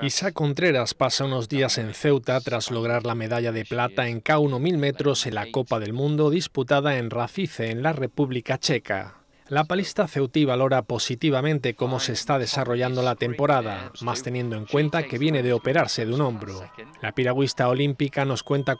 Isa Contreras pasa unos días en Ceuta tras lograr la medalla de plata en k 1000 metros en la Copa del Mundo disputada en Racice, en la República Checa. La palista ceutí valora positivamente cómo se está desarrollando la temporada, más teniendo en cuenta que viene de operarse de un hombro. La piragüista olímpica nos cuenta